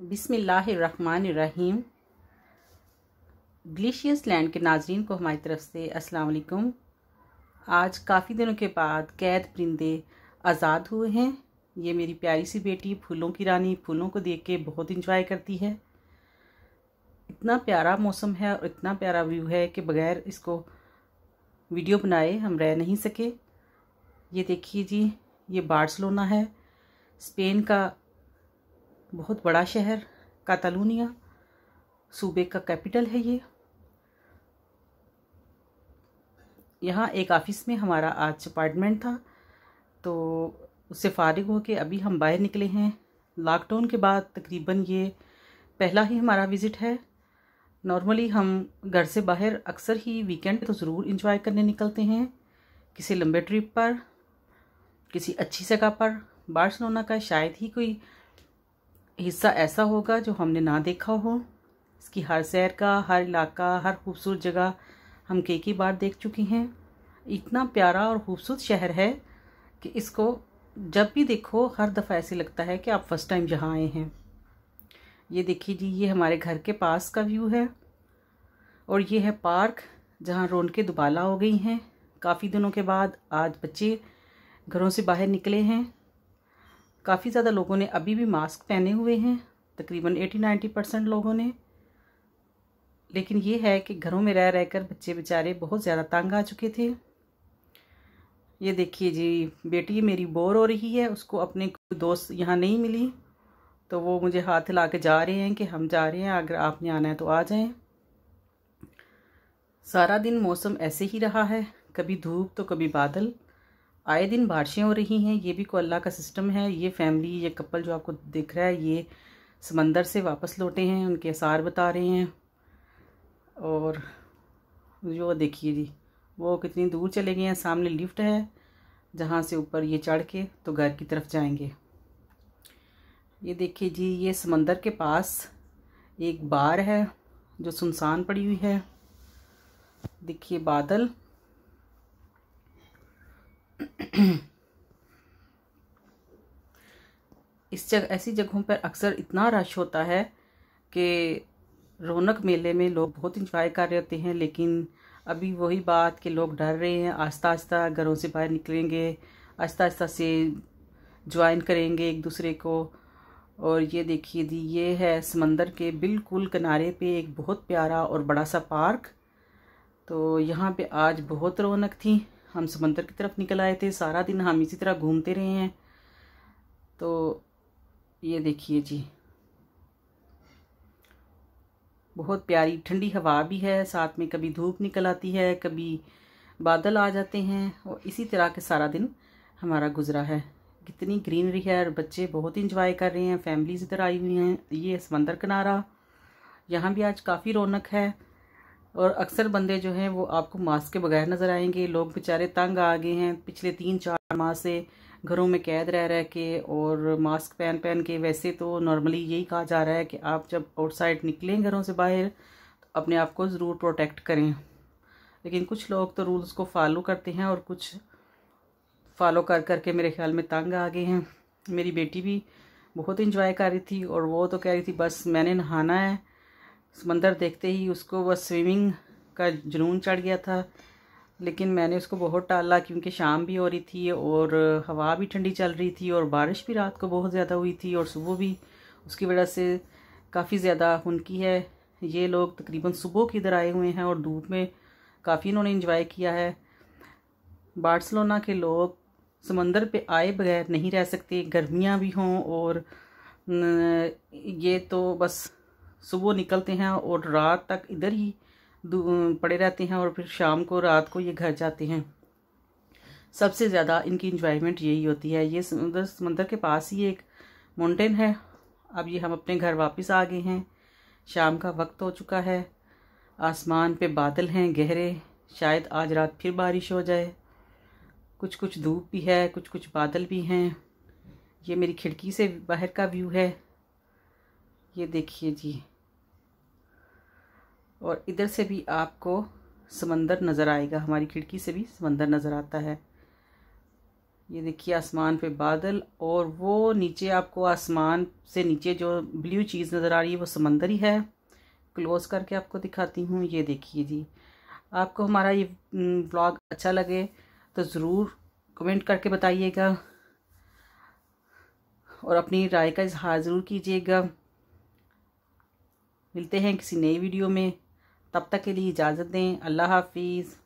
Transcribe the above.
बिसमीम ग्लेशियस लैंड के नाजरन को हमारी तरफ से अस्सलाम वालेकुम आज काफ़ी दिनों के बाद कैद परिंदे आज़ाद हुए हैं ये मेरी प्यारी सी बेटी फूलों की रानी फूलों को देख के बहुत इंजॉय करती है इतना प्यारा मौसम है और इतना प्यारा व्यू है कि बग़ैर इसको वीडियो बनाए हम रह नहीं सके ये देखिए जी ये बार्सलोना है स्पेन का बहुत बड़ा शहर कातालूनिया सूबे का कैपिटल है ये यहाँ एक ऑफ़िस में हमारा आज अपार्टमेंट था तो उससे फारिग हो के अभी हम बाहर निकले हैं लॉकडाउन के बाद तकरीबन ये पहला ही हमारा विज़िट है नॉर्मली हम घर से बाहर अक्सर ही वीकेंड तो ज़रूर इंजॉय करने निकलते हैं किसी लंबे ट्रिप पर किसी अच्छी जगह पर बार्सलोना का शायद ही कोई हिस्सा ऐसा होगा जो हमने ना देखा हो इसकी हर शहर का हर इलाका हर खूबसूरत जगह हम कई कई बार देख चुकी हैं इतना प्यारा और खूबसूरत शहर है कि इसको जब भी देखो हर दफ़ा ऐसे लगता है कि आप फर्स्ट टाइम यहाँ आए हैं ये देखिए जी ये हमारे घर के पास का व्यू है और ये है पार्क जहाँ रोन के दुबाला हो गई हैं काफ़ी दिनों के बाद आज बच्चे घरों से बाहर निकले हैं काफ़ी ज़्यादा लोगों ने अभी भी मास्क पहने हुए हैं तकरीबन 80-90 परसेंट लोगों ने लेकिन ये है कि घरों में रह रहकर बच्चे बेचारे बहुत ज़्यादा तंग आ चुके थे ये देखिए जी बेटी मेरी बोर हो रही है उसको अपने दोस्त यहाँ नहीं मिली तो वो मुझे हाथ हिला के जा रहे हैं कि हम जा रहे हैं अगर आपने आना है तो आ जाएं सारा दिन मौसम ऐसे ही रहा है कभी धूप तो कभी बादल आए दिन बारिशें हो रही हैं ये भी को अल्लाह का सिस्टम है ये फैमिली ये कपल जो आपको दिख रहा है ये समंदर से वापस लौटे हैं उनके आसार बता रहे हैं और जो देखिए जी वो कितनी दूर चले गए हैं सामने लिफ्ट है जहाँ से ऊपर ये चढ़ के तो घर की तरफ जाएंगे ये देखिए जी ये समंदर के पास एक बार है जो सुनसान पड़ी हुई है देखिए बादल इस जगह ऐसी जगहों पर अक्सर इतना रश होता है कि रौनक मेले में लोग बहुत इंजॉय कर रहे होते हैं लेकिन अभी वही बात कि लोग डर रहे हैं आस्ता आस्ता घरों से बाहर निकलेंगे आस्ता आस्ता से ज्वाइन करेंगे एक दूसरे को और ये देखिए दी ये है समंदर के बिल्कुल किनारे पे एक बहुत प्यारा और बड़ा सा पार्क तो यहाँ पे आज बहुत रौनक थी हम समंदर की तरफ निकल आए थे सारा दिन हम इसी तरह घूमते रहे हैं तो ये देखिए जी बहुत प्यारी ठंडी हवा भी है साथ में कभी धूप निकल आती है कभी बादल आ जाते हैं और इसी तरह के सारा दिन हमारा गुजरा है कितनी ग्रीनरी है और बच्चे बहुत इंजॉय कर रहे हैं फैमिलीज इधर आई हुई हैं ये समंदर किनारा यहाँ भी आज काफ़ी रौनक है और अक्सर बंदे जो हैं वो आपको मास्क के बगैर नज़र आएंगे लोग बेचारे तंग आ गए हैं पिछले तीन चार माह से घरों में कैद रह रह के और मास्क पहन पहन के वैसे तो नॉर्मली यही कहा जा रहा है कि आप जब आउटसाइड निकलें घरों से बाहर तो अपने आप को ज़रूर प्रोटेक्ट करें लेकिन कुछ लोग तो रूल्स को फॉलो करते हैं और कुछ फॉलो कर कर के मेरे ख्याल में तंग आ गए हैं मेरी बेटी भी बहुत इंजॉय कर रही थी और वो तो कह रही थी बस मैंने नहाना है समंदर देखते ही उसको वह स्विमिंग का जुनून चढ़ गया था लेकिन मैंने उसको बहुत टाला क्योंकि शाम भी हो रही थी और हवा भी ठंडी चल रही थी और बारिश भी रात को बहुत ज़्यादा हुई थी और सुबह भी उसकी वजह से काफ़ी ज़्यादा हुनकी है ये लोग तकरीबन सुबह की इधर आए हुए हैं और धूप में काफ़ी इन्होंने इंजॉय किया है बार्सलोना के लोग समंदर पे आए बगैर नहीं रह सकते गर्मियाँ भी हों और ये तो बस सुबह निकलते हैं और रात तक इधर ही पड़े रहते हैं और फिर शाम को रात को ये घर जाते हैं सबसे ज़्यादा इनकी इंजॉयमेंट यही होती है ये समुद्र समंदर के पास ही एक माउंटेन है अब ये हम अपने घर वापस आ गए हैं शाम का वक्त हो चुका है आसमान पे बादल हैं गहरे शायद आज रात फिर बारिश हो जाए कुछ कुछ धूप भी है कुछ कुछ बादल भी हैं ये मेरी खिड़की से बाहर का व्यू है ये देखिए जी और इधर से भी आपको समंदर नज़र आएगा हमारी खिड़की से भी समंदर नज़र आता है ये देखिए आसमान पे बादल और वो नीचे आपको आसमान से नीचे जो ब्लू चीज़ नज़र आ रही है वो समंदर ही है क्लोज़ करके आपको दिखाती हूँ ये देखिए जी आपको हमारा ये ब्लॉग अच्छा लगे तो ज़रूर कमेंट करके बताइएगा और अपनी राय का इजहार ज़रूर कीजिएगा मिलते हैं किसी नई वीडियो में तब तक के लिए इजाज़त दें अल्लाह हाफिज़